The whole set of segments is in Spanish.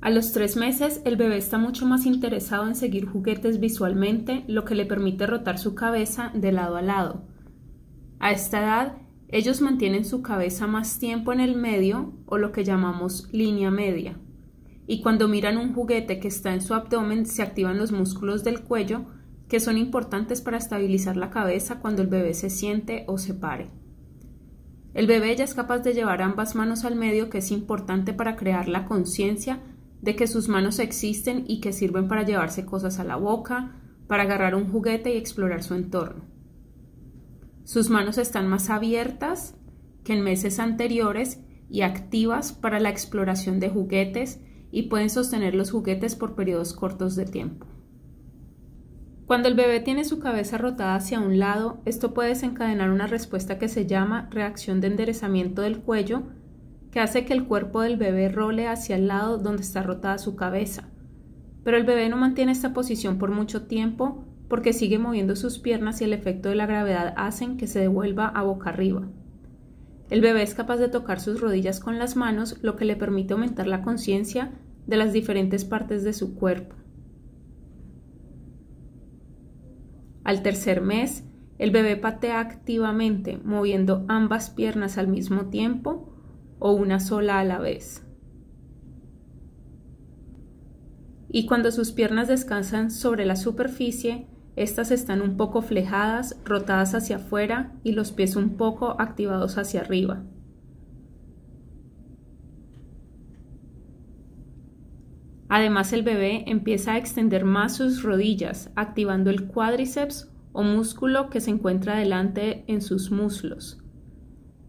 A los tres meses, el bebé está mucho más interesado en seguir juguetes visualmente, lo que le permite rotar su cabeza de lado a lado. A esta edad, ellos mantienen su cabeza más tiempo en el medio, o lo que llamamos línea media. Y cuando miran un juguete que está en su abdomen, se activan los músculos del cuello, que son importantes para estabilizar la cabeza cuando el bebé se siente o se pare. El bebé ya es capaz de llevar ambas manos al medio, que es importante para crear la conciencia de que sus manos existen y que sirven para llevarse cosas a la boca, para agarrar un juguete y explorar su entorno. Sus manos están más abiertas que en meses anteriores y activas para la exploración de juguetes y pueden sostener los juguetes por periodos cortos de tiempo. Cuando el bebé tiene su cabeza rotada hacia un lado, esto puede desencadenar una respuesta que se llama reacción de enderezamiento del cuello que hace que el cuerpo del bebé role hacia el lado donde está rotada su cabeza. Pero el bebé no mantiene esta posición por mucho tiempo porque sigue moviendo sus piernas y el efecto de la gravedad hacen que se devuelva a boca arriba. El bebé es capaz de tocar sus rodillas con las manos, lo que le permite aumentar la conciencia de las diferentes partes de su cuerpo. Al tercer mes, el bebé patea activamente, moviendo ambas piernas al mismo tiempo o una sola a la vez. Y cuando sus piernas descansan sobre la superficie, estas están un poco flejadas, rotadas hacia afuera y los pies un poco activados hacia arriba. Además, el bebé empieza a extender más sus rodillas, activando el cuádriceps o músculo que se encuentra delante en sus muslos.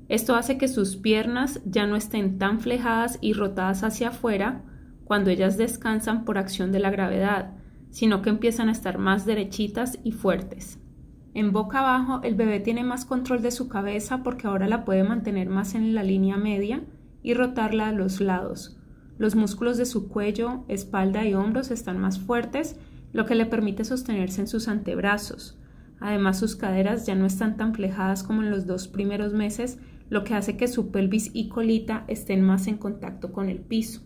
Esto hace que sus piernas ya no estén tan flejadas y rotadas hacia afuera cuando ellas descansan por acción de la gravedad, sino que empiezan a estar más derechitas y fuertes. En boca abajo el bebé tiene más control de su cabeza porque ahora la puede mantener más en la línea media y rotarla a los lados. Los músculos de su cuello, espalda y hombros están más fuertes, lo que le permite sostenerse en sus antebrazos. Además sus caderas ya no están tan flejadas como en los dos primeros meses, lo que hace que su pelvis y colita estén más en contacto con el piso.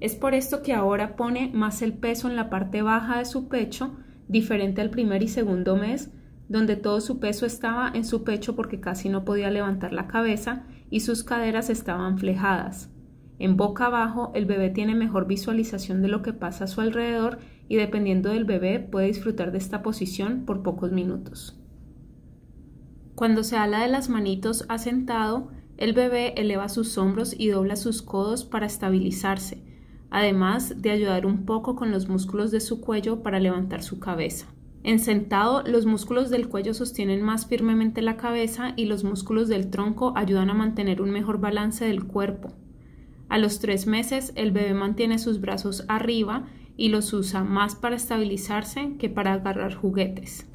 Es por esto que ahora pone más el peso en la parte baja de su pecho, diferente al primer y segundo mes, donde todo su peso estaba en su pecho porque casi no podía levantar la cabeza y sus caderas estaban flejadas. En boca abajo, el bebé tiene mejor visualización de lo que pasa a su alrededor y dependiendo del bebé puede disfrutar de esta posición por pocos minutos. Cuando se ala de las manitos asentado, el bebé eleva sus hombros y dobla sus codos para estabilizarse, además de ayudar un poco con los músculos de su cuello para levantar su cabeza. En sentado, los músculos del cuello sostienen más firmemente la cabeza y los músculos del tronco ayudan a mantener un mejor balance del cuerpo. A los tres meses, el bebé mantiene sus brazos arriba y los usa más para estabilizarse que para agarrar juguetes.